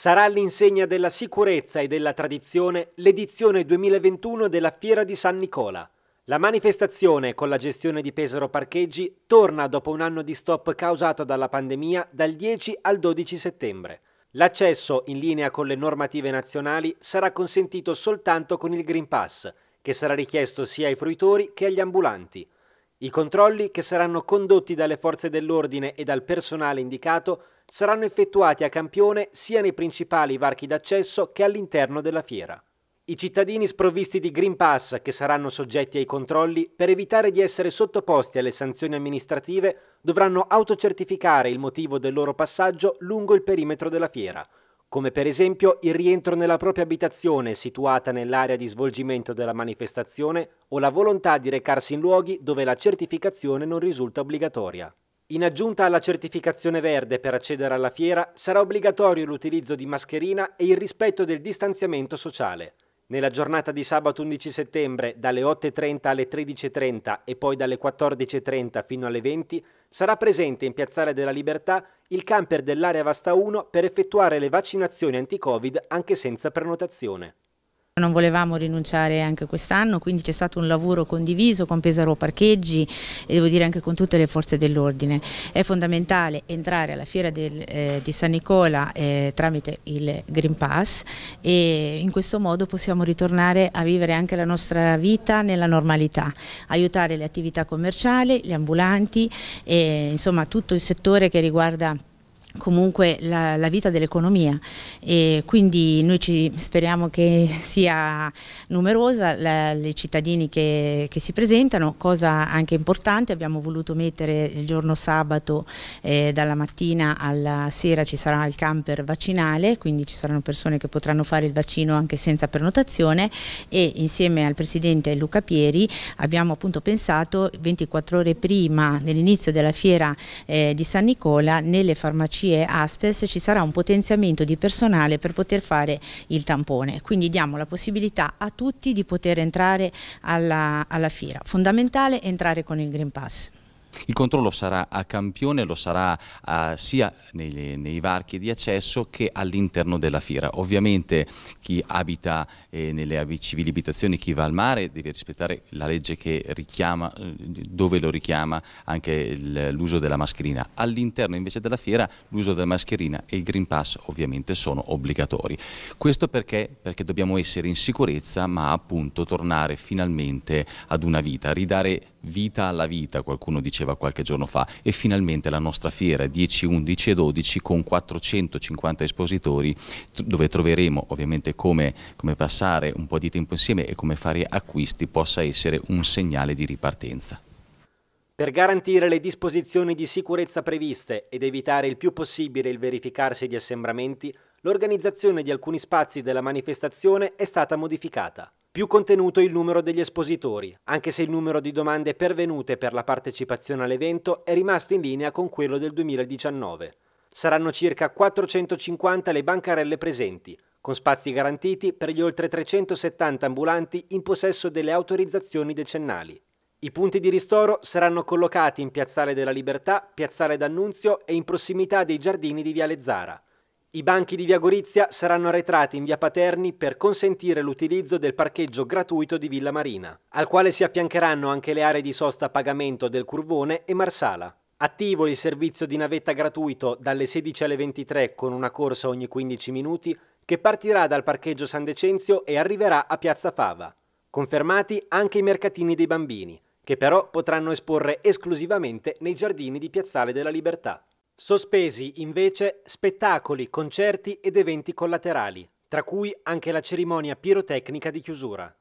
Sarà all'insegna della sicurezza e della tradizione l'edizione 2021 della Fiera di San Nicola. La manifestazione con la gestione di Pesaro Parcheggi torna dopo un anno di stop causato dalla pandemia dal 10 al 12 settembre. L'accesso, in linea con le normative nazionali, sarà consentito soltanto con il Green Pass, che sarà richiesto sia ai fruitori che agli ambulanti. I controlli, che saranno condotti dalle forze dell'ordine e dal personale indicato, saranno effettuati a campione sia nei principali varchi d'accesso che all'interno della fiera. I cittadini sprovvisti di Green Pass che saranno soggetti ai controlli, per evitare di essere sottoposti alle sanzioni amministrative, dovranno autocertificare il motivo del loro passaggio lungo il perimetro della fiera, come per esempio il rientro nella propria abitazione situata nell'area di svolgimento della manifestazione o la volontà di recarsi in luoghi dove la certificazione non risulta obbligatoria. In aggiunta alla certificazione verde per accedere alla fiera sarà obbligatorio l'utilizzo di mascherina e il rispetto del distanziamento sociale. Nella giornata di sabato 11 settembre, dalle 8.30 alle 13.30 e poi dalle 14.30 fino alle 20, sarà presente in Piazzale della Libertà il camper dell'area Vasta 1 per effettuare le vaccinazioni anti-Covid anche senza prenotazione. Non volevamo rinunciare anche quest'anno, quindi c'è stato un lavoro condiviso con Pesaro Parcheggi e devo dire anche con tutte le forze dell'ordine. È fondamentale entrare alla fiera del, eh, di San Nicola eh, tramite il Green Pass e in questo modo possiamo ritornare a vivere anche la nostra vita nella normalità, aiutare le attività commerciali, gli ambulanti e insomma tutto il settore che riguarda comunque la, la vita dell'economia e quindi noi ci, speriamo che sia numerosa la, le cittadini che, che, si presentano, cosa anche importante, abbiamo voluto mettere il giorno sabato eh, dalla mattina alla sera ci sarà il camper vaccinale, quindi ci saranno persone che potranno fare il vaccino anche senza prenotazione e insieme al Presidente Luca Pieri abbiamo appunto pensato 24 ore prima dell'inizio della fiera eh, di San Nicola nelle farmacie CIE Aspes ci sarà un potenziamento di personale per poter fare il tampone, quindi diamo la possibilità a tutti di poter entrare alla, alla fiera. Fondamentale entrare con il Green Pass. Il controllo sarà a campione, lo sarà a, ah, sia nei, nei, varchi di accesso che all'interno della fiera. Ovviamente chi abita eh, nelle civili abitazioni, chi va al mare deve rispettare la legge che richiama, eh, dove lo richiama anche l'uso della mascherina. All'interno invece della fiera l'uso della mascherina e il Green Pass ovviamente sono obbligatori. Questo perché? Perché dobbiamo essere in sicurezza ma appunto tornare finalmente ad una vita, ridare vita alla vita, qualcuno dice diceva qualche giorno fa e finalmente la nostra fiera 10, 11 e 12 con 450 espositori dove troveremo ovviamente come, come passare un po' di tempo insieme e come fare acquisti possa essere un segnale di ripartenza. Per garantire le disposizioni di sicurezza previste ed evitare il più possibile il verificarsi di assembramenti, l'organizzazione di alcuni spazi della manifestazione è stata modificata. Più contenuto il numero degli espositori, anche se il numero di domande pervenute per la partecipazione all'evento è rimasto in linea con quello del 2019. Saranno circa 450 le bancarelle presenti, con spazi garantiti per gli oltre 370 ambulanti in possesso delle autorizzazioni decennali. I punti di ristoro saranno collocati in Piazzale della Libertà, Piazzale d'Annunzio e in prossimità dei giardini di Viale Zara. I banchi di Via Gorizia saranno arretrati in Via Paterni per consentire l'utilizzo del parcheggio gratuito di Villa Marina, al quale si affiancheranno anche le aree di sosta a pagamento del Curvone e Marsala. Attivo il servizio di navetta gratuito dalle 16 alle 23 con una corsa ogni 15 minuti che partirà dal parcheggio San Decenzio e arriverà a Piazza Fava. Confermati anche i mercatini dei bambini, che però potranno esporre esclusivamente nei giardini di Piazzale della Libertà. Sospesi invece spettacoli, concerti ed eventi collaterali, tra cui anche la cerimonia pirotecnica di chiusura.